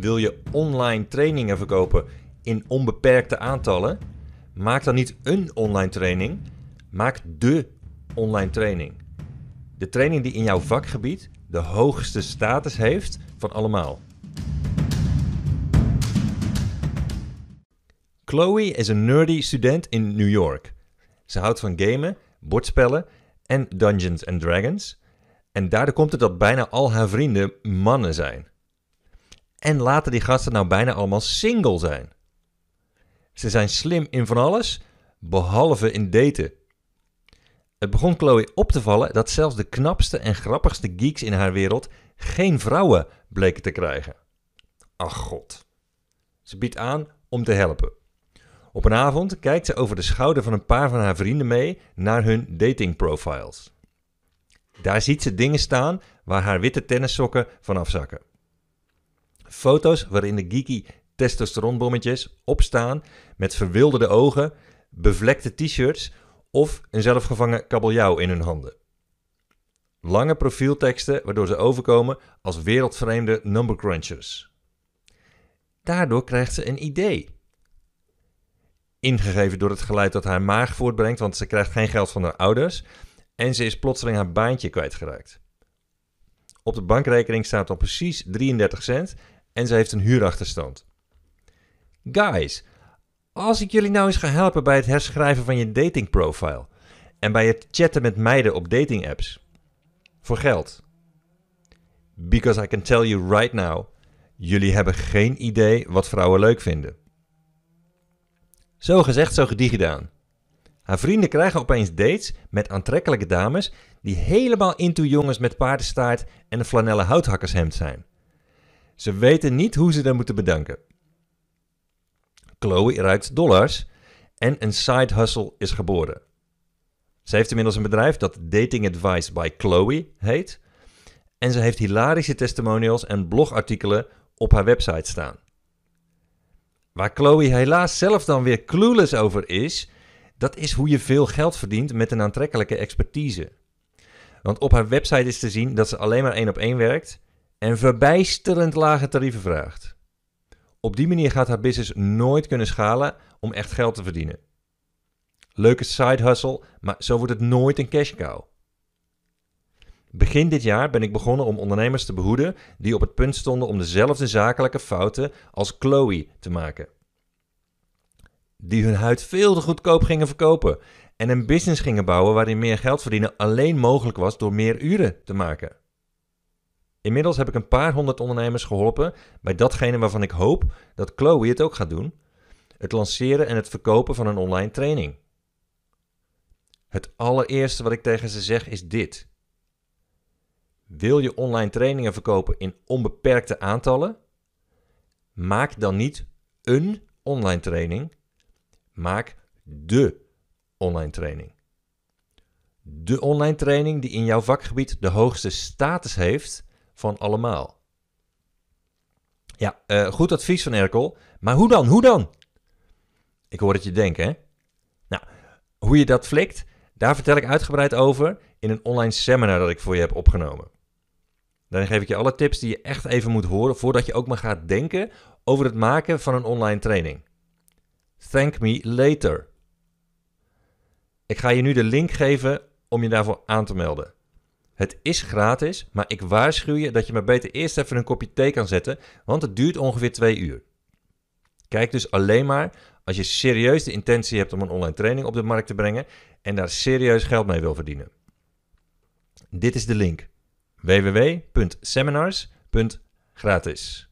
Wil je online trainingen verkopen in onbeperkte aantallen? Maak dan niet een online training, maak de online training. De training die in jouw vakgebied de hoogste status heeft van allemaal. Chloe is een nerdy student in New York. Ze houdt van gamen, bordspellen en Dungeons and Dragons. En daardoor komt het dat bijna al haar vrienden mannen zijn. En laten die gasten nou bijna allemaal single zijn. Ze zijn slim in van alles, behalve in daten. Het begon Chloe op te vallen dat zelfs de knapste en grappigste geeks in haar wereld geen vrouwen bleken te krijgen. Ach god. Ze biedt aan om te helpen. Op een avond kijkt ze over de schouder van een paar van haar vrienden mee naar hun datingprofiles. Daar ziet ze dingen staan waar haar witte tennissokken van afzakken. Foto's waarin de geeky testosteronbommetjes opstaan met verwilderde ogen, bevlekte t-shirts of een zelfgevangen kabeljauw in hun handen. Lange profielteksten waardoor ze overkomen als wereldvreemde number crunchers. Daardoor krijgt ze een idee. Ingegeven door het geluid dat haar maag voortbrengt, want ze krijgt geen geld van haar ouders en ze is plotseling haar baantje kwijtgeraakt. Op de bankrekening staat dan precies 33 cent en ze heeft een huurachterstand. Guys, als ik jullie nou eens ga helpen bij het herschrijven van je datingprofile en bij het chatten met meiden op datingapps. Voor geld. Because I can tell you right now, jullie hebben geen idee wat vrouwen leuk vinden. Zo gezegd, zo gedaan. Haar vrienden krijgen opeens dates met aantrekkelijke dames die helemaal into jongens met paardenstaart en een flanellen houthakkershemd zijn. Ze weten niet hoe ze dat moeten bedanken. Chloe ruikt dollars en een side hustle is geboren. Ze heeft inmiddels een bedrijf dat Dating Advice by Chloe heet. En ze heeft hilarische testimonials en blogartikelen op haar website staan. Waar Chloe helaas zelf dan weer clueless over is, dat is hoe je veel geld verdient met een aantrekkelijke expertise. Want op haar website is te zien dat ze alleen maar één op één werkt en verbijsterend lage tarieven vraagt. Op die manier gaat haar business nooit kunnen schalen om echt geld te verdienen. Leuke side hustle, maar zo wordt het nooit een cash cow. Begin dit jaar ben ik begonnen om ondernemers te behoeden die op het punt stonden om dezelfde zakelijke fouten als Chloe te maken. Die hun huid veel te goedkoop gingen verkopen en een business gingen bouwen waarin meer geld verdienen alleen mogelijk was door meer uren te maken. Inmiddels heb ik een paar honderd ondernemers geholpen bij datgene waarvan ik hoop dat Chloe het ook gaat doen: het lanceren en het verkopen van een online training. Het allereerste wat ik tegen ze zeg is dit: Wil je online trainingen verkopen in onbeperkte aantallen? Maak dan niet een online training, maak de online training. De online training die in jouw vakgebied de hoogste status heeft van allemaal. Ja, eh, goed advies van Erkel. Maar hoe dan? Hoe dan? Ik hoor dat je denken, hè? Nou, hoe je dat flikt, daar vertel ik uitgebreid over in een online seminar dat ik voor je heb opgenomen. Daarin geef ik je alle tips die je echt even moet horen voordat je ook maar gaat denken over het maken van een online training. Thank me later. Ik ga je nu de link geven om je daarvoor aan te melden. Het is gratis, maar ik waarschuw je dat je maar beter eerst even een kopje thee kan zetten, want het duurt ongeveer twee uur. Kijk dus alleen maar als je serieus de intentie hebt om een online training op de markt te brengen en daar serieus geld mee wil verdienen. Dit is de link: www.seminars.gratis.